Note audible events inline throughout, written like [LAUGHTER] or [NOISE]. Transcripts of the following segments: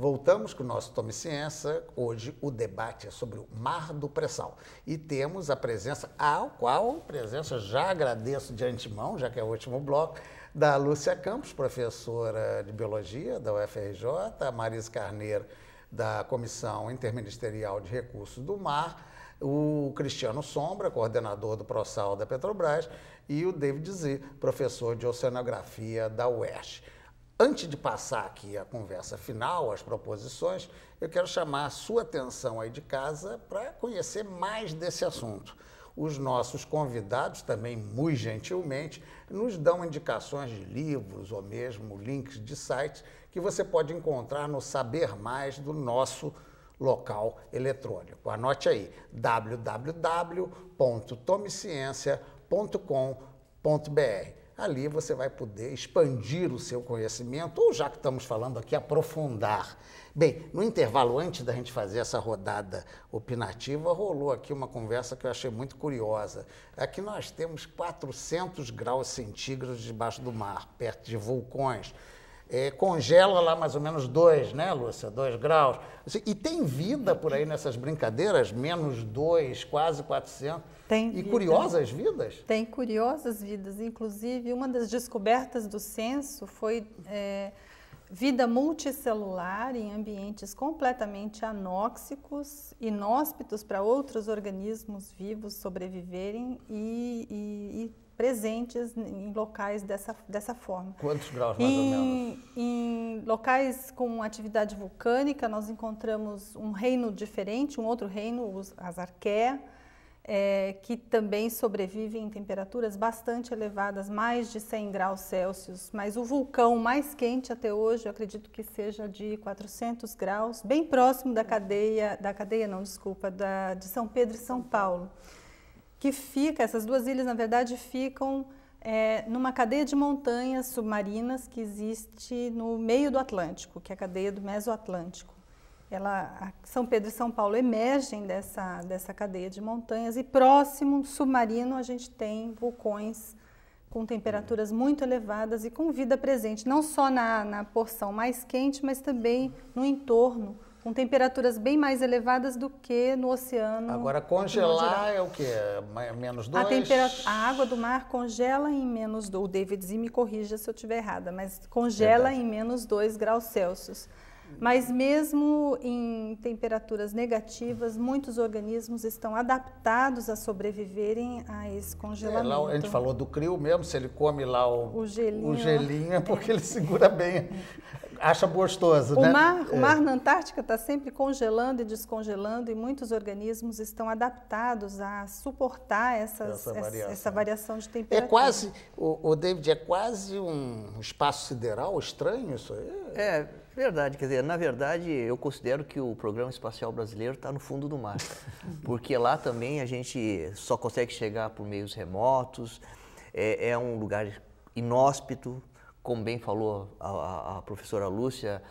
Voltamos com o nosso Tome Ciência. Hoje o debate é sobre o Mar do Pressal. E temos a presença, ao qual presença já agradeço de antemão, já que é o último bloco, da Lúcia Campos, professora de Biologia da UFRJ, a Marisa Carneiro, da Comissão Interministerial de Recursos do Mar, o Cristiano Sombra, coordenador do ProSal da Petrobras, e o David Z, professor de Oceanografia da UERJ. Antes de passar aqui a conversa final, as proposições, eu quero chamar a sua atenção aí de casa para conhecer mais desse assunto. Os nossos convidados, também muito gentilmente, nos dão indicações de livros ou mesmo links de sites que você pode encontrar no Saber Mais do nosso local eletrônico. Anote aí www.tomeciencia.com.br ali você vai poder expandir o seu conhecimento, ou já que estamos falando aqui, aprofundar. Bem, no intervalo antes da gente fazer essa rodada opinativa, rolou aqui uma conversa que eu achei muito curiosa. É que nós temos 400 graus centígrados debaixo do mar, perto de vulcões. É, congela lá mais ou menos dois, né, Lúcia? Dois graus. Assim, e tem vida por aí nessas brincadeiras, menos dois, quase 400. Tem e vida. curiosas vidas? Tem curiosas vidas. Inclusive, uma das descobertas do censo foi é, vida multicelular em ambientes completamente anóxicos, inóspitos para outros organismos vivos sobreviverem e, e, e presentes em locais dessa, dessa forma. Quantos graus mais em, ou menos? Em locais com atividade vulcânica, nós encontramos um reino diferente, um outro reino, as arqueias é, que também sobrevivem em temperaturas bastante elevadas, mais de 100 graus Celsius. Mas o vulcão mais quente até hoje, eu acredito que seja de 400 graus, bem próximo da cadeia, da cadeia não, desculpa, da, de São Pedro e São Paulo, que fica, essas duas ilhas na verdade ficam é, numa cadeia de montanhas submarinas que existe no meio do Atlântico, que é a cadeia do Mesoatlântico ela, São Pedro e São Paulo emergem dessa, dessa cadeia de montanhas e próximo, submarino, a gente tem vulcões com temperaturas muito elevadas e com vida presente, não só na, na porção mais quente, mas também no entorno, com temperaturas bem mais elevadas do que no oceano. Agora, então, congelar é o quê? Menos 2? A, temperatura, a água do mar congela em menos dois. O David Z me corrija se eu estiver errada, mas congela Verdade. em menos 2 graus Celsius. Mas mesmo em temperaturas negativas, muitos organismos estão adaptados a sobreviverem a esse congelamento. É, lá, a gente falou do crio mesmo, se ele come lá o, o gelinho, o gelinho é porque ele segura bem [LAUGHS] acha gostoso, o né? Mar, é. O mar na Antártica está sempre congelando e descongelando e muitos organismos estão adaptados a suportar essas, essa, variação. essa variação de é temperatura. É quase, o, o, David, é quase um espaço sideral estranho isso aí? É, verdade. Quer dizer, na verdade, eu considero que o Programa Espacial Brasileiro está no fundo do mar, [LAUGHS] porque lá também a gente só consegue chegar por meios remotos, é, é um lugar inóspito, como bem falou a, a professora Lúcia,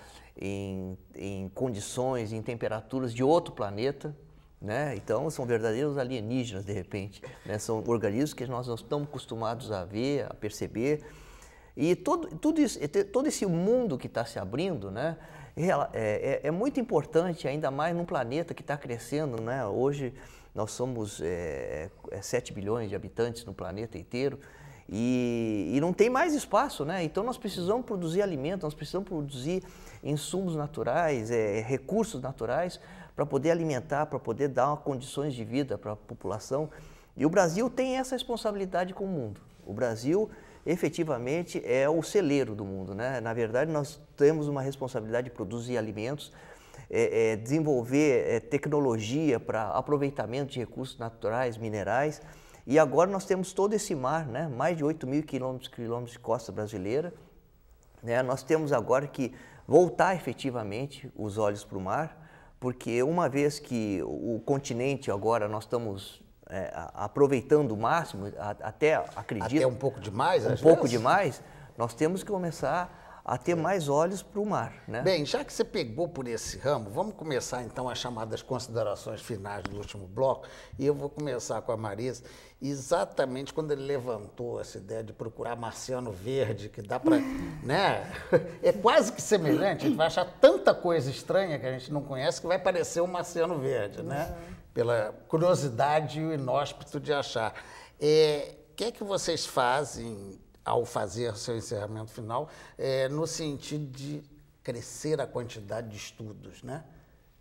em, em, condições, em temperaturas de outro planeta. Né? Então, são verdadeiros alienígenas, de repente. Né? São organismos que nós não estamos acostumados a ver, a perceber. E todo, tudo isso, todo esse mundo que está se abrindo né? É, é, é, muito importante, ainda mais num planeta que está crescendo. Né? Hoje, nós somos é, 7 é, bilhões de habitantes no planeta inteiro. E, e, não tem mais espaço, né? Então nós precisamos produzir alimento, nós precisamos produzir insumos naturais, é, recursos naturais para poder alimentar, para poder dar condições de vida para a população. E o Brasil tem essa responsabilidade com o mundo. O Brasil efetivamente é o celeiro do mundo, né? Na verdade nós temos uma responsabilidade de produzir alimentos, é, é, desenvolver é, tecnologia para aproveitamento de recursos naturais, minerais e agora nós temos todo esse mar, né? mais de 8 mil quilômetros, quilômetros de costa brasileira. Né? Nós temos agora que voltar efetivamente os olhos para o mar, porque uma vez que o continente agora nós estamos é, aproveitando o máximo, até acredito. Até um pouco demais, Um pouco vezes. demais, nós temos que começar a ter mais olhos para o mar. Né? Bem, já que você pegou por esse ramo, vamos começar então as chamadas considerações finais do último bloco. E eu vou começar com a Marisa, exatamente quando ele levantou essa ideia de procurar Marciano Verde, que dá para. [LAUGHS] né? É quase que semelhante, a gente vai achar tanta coisa estranha que a gente não conhece que vai parecer o um Marciano Verde, né? Uhum. Pela curiosidade e o inóspito de achar. É, o é, que é que vocês fazem ao fazer seu encerramento final, é, no sentido de crescer a quantidade de estudos, né?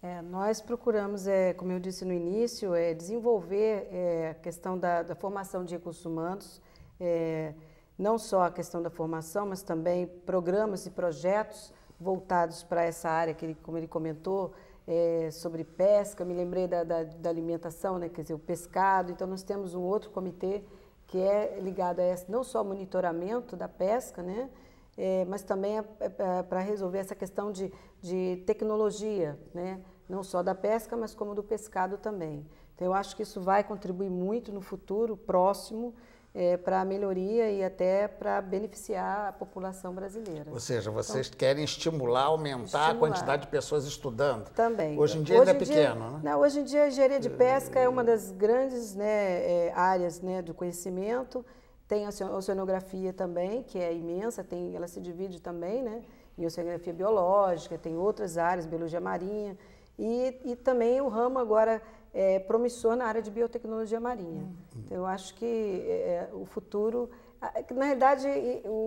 É, nós procuramos, é, como eu disse no início, é, desenvolver é, a questão da, da, formação de recursos humanos, é, não só a questão da formação, mas também programas e projetos voltados para essa área que ele, como ele comentou, é, sobre pesca, me lembrei da, da, da alimentação, né, quer dizer, o pescado, então nós temos um outro comitê que é ligado a esse, não só monitoramento da pesca, né? É, mas também é, é, é para resolver essa questão de, de tecnologia, né? não só da pesca, mas como do pescado também. Então, eu acho que isso vai contribuir muito no futuro próximo é, para a melhoria e até para beneficiar a população brasileira. Ou seja, então, vocês então, querem estimular, aumentar estimular. a quantidade de pessoas estudando. Também. Hoje em dia hoje ainda é pequeno, né? Não, hoje em dia a engenharia de pesca é uma das grandes né, é, áreas né, do conhecimento. Tem a oceanografia também, que é imensa, tem, ela se divide também, né? Em oceanografia biológica, tem outras áreas, biologia marinha. E, e também o ramo agora é, promissor na área de biotecnologia marinha. Uhum. Então, eu acho que é, é o futuro. É, na realidade,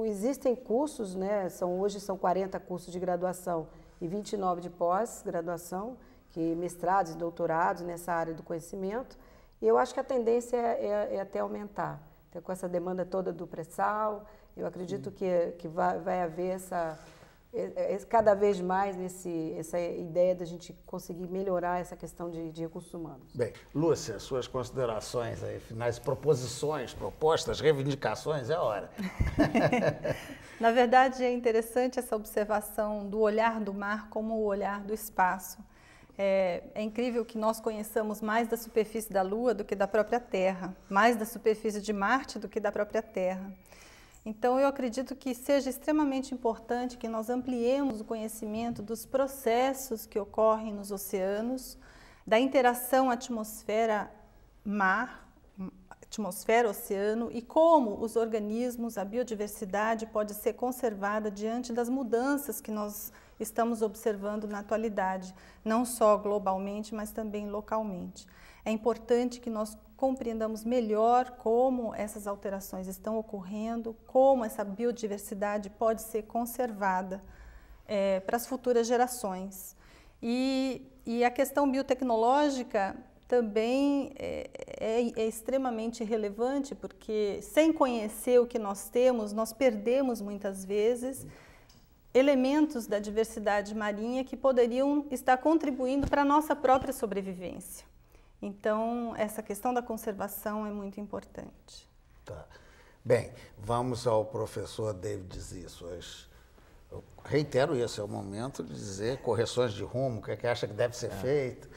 existem cursos, né, são, hoje são 40 cursos de graduação e 29 de pós-graduação, que mestrados e doutorados nessa área do conhecimento. E eu acho que a tendência é, é, é até aumentar. Então, com essa demanda toda do pré-sal, eu acredito que, que vai, vai haver essa, é, é, é, cada vez mais nesse, essa ideia da gente conseguir melhorar essa questão de, de, recursos humanos. Bem, Lúcia, suas considerações aí, finais, proposições, propostas, reivindicações, é hora. [LAUGHS] Na verdade, é interessante essa observação do olhar do mar como o olhar do espaço. É, é incrível que nós conheçamos mais da superfície da Lua do que da própria Terra, mais da superfície de Marte do que da própria Terra. Então, eu acredito que seja extremamente importante que nós ampliemos o conhecimento dos processos que ocorrem nos oceanos, da interação atmosfera-mar, atmosfera-oceano e como os organismos, a biodiversidade pode ser conservada diante das mudanças que nós estamos observando na atualidade, não só globalmente, mas também localmente. É importante que nós compreendamos melhor como essas alterações estão ocorrendo, como essa biodiversidade pode ser conservada é, para as futuras gerações. E, e, a questão biotecnológica também é, é, é extremamente relevante, porque sem conhecer o que nós temos, nós perdemos muitas vezes elementos da diversidade marinha que poderiam estar contribuindo para a nossa própria sobrevivência. Então, essa questão da conservação é muito importante. Tá. Bem, vamos ao professor David Zisso. Eu reitero isso, é o momento de dizer correções de rumo, o que, é que acha que deve ser é. feito.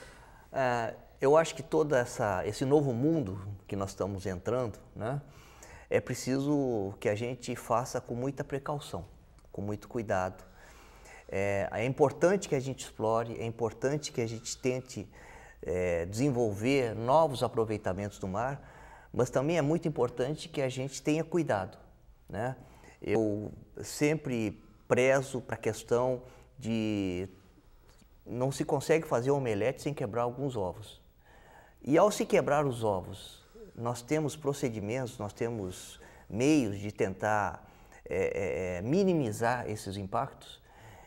É, eu acho que todo essa, esse novo mundo que nós estamos entrando, né, é preciso que a gente faça com muita precaução, com muito cuidado. É, é importante que a gente explore, é importante que a gente tente é, desenvolver novos aproveitamentos do mar, mas também é muito importante que a gente tenha cuidado. Né? Eu sempre prezo para a questão de não se consegue fazer omelete sem quebrar alguns ovos. E ao se quebrar os ovos, nós temos procedimentos, nós temos meios de tentar é, é, é minimizar esses impactos.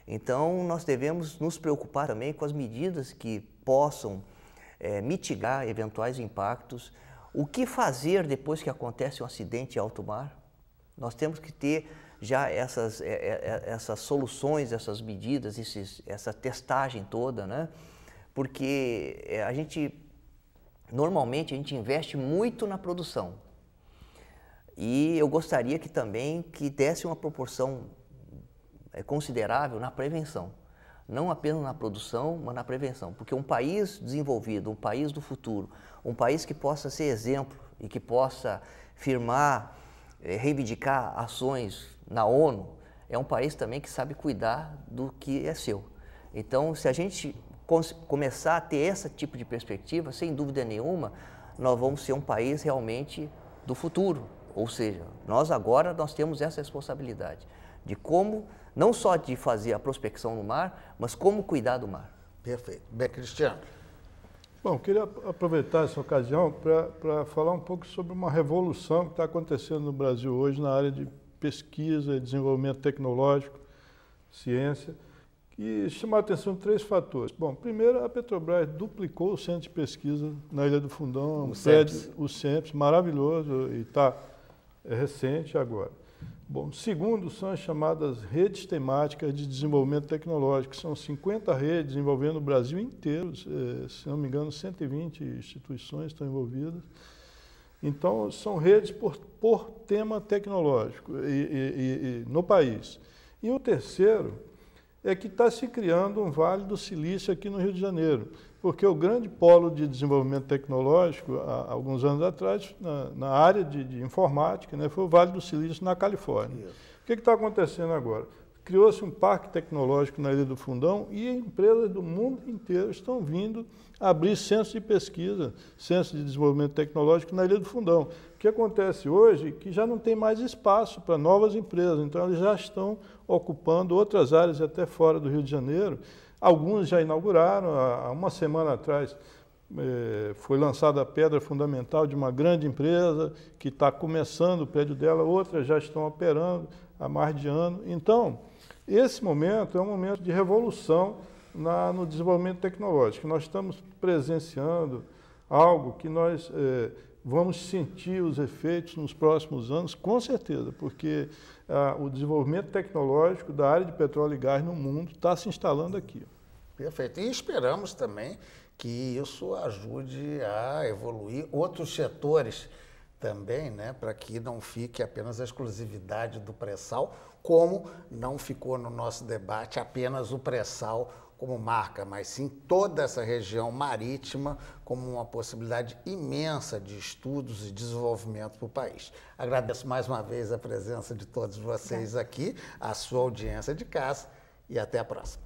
Então, nós devemos nos preocupar também com as medidas que possam é, mitigar eventuais impactos. O que fazer depois que acontece um acidente em alto mar? Nós temos que ter já essas, eh, eh, essas soluções, essas medidas, esses, essa testagem toda, né? Porque a gente, normalmente, a gente investe muito na produção. E eu gostaria que também que desse uma proporção considerável na prevenção não apenas na produção, mas na prevenção. Porque um país desenvolvido, um país do futuro, um país que possa ser exemplo e que possa firmar, eh, reivindicar ações na ONU, é um país também que sabe cuidar do que é seu. Então, se a gente começar a ter esse tipo de perspectiva, sem dúvida nenhuma, nós vamos ser um país realmente do futuro. Ou seja, nós agora nós temos essa responsabilidade de como, não só de fazer a prospecção no mar, mas como cuidar do mar. Perfeito. Bem, Cristiano. Bom, queria aproveitar essa ocasião para falar um pouco sobre uma revolução que está acontecendo no Brasil hoje na área de pesquisa, desenvolvimento tecnológico, ciência, e chamar a atenção três fatores. Bom, primeiro, a Petrobras duplicou o centro de pesquisa na Ilha do Fundão, o, um CEPS. o CEMPS, maravilhoso, e está é recente agora. Bom, segundo são as chamadas redes temáticas de desenvolvimento tecnológico, são 50 redes envolvendo o Brasil inteiro, se eh, não me engano, 120 instituições estão envolvidas. Então, são redes por, por tema tecnológico e, e, e no país. E o terceiro é que está se criando um vale do silício aqui no Rio de Janeiro, porque o grande polo de desenvolvimento tecnológico, há alguns anos atrás, na, na área de, de informática, né, foi o Vale do Silício na Califórnia. Isso. O que está acontecendo agora? Criou-se um parque tecnológico na Ilha do Fundão e empresas do mundo inteiro estão vindo abrir centros de pesquisa, centros de desenvolvimento tecnológico na Ilha do Fundão. O que acontece hoje é que já não tem mais espaço para novas empresas, então elas já estão ocupando outras áreas até fora do Rio de Janeiro. Alguns já inauguraram, há uma semana atrás eh, foi lançada a pedra fundamental de uma grande empresa que está começando o prédio dela, outras já estão operando há mais de ano. Então, esse momento é um momento de revolução na, no desenvolvimento tecnológico. Nós estamos presenciando algo que nós eh, vamos sentir os efeitos nos próximos anos, com certeza, porque ah, o desenvolvimento tecnológico da área de petróleo e gás no mundo está se instalando aqui. Perfeito. E esperamos também que isso ajude a evoluir outros setores também, né, para que não fique apenas a exclusividade do pré-sal, como não ficou no nosso debate apenas o pré-sal como marca, mas sim toda essa região marítima como uma possibilidade imensa de estudos e desenvolvimento para o país. Agradeço mais uma vez a presença de todos vocês aqui, a sua audiência de casa e até a próxima.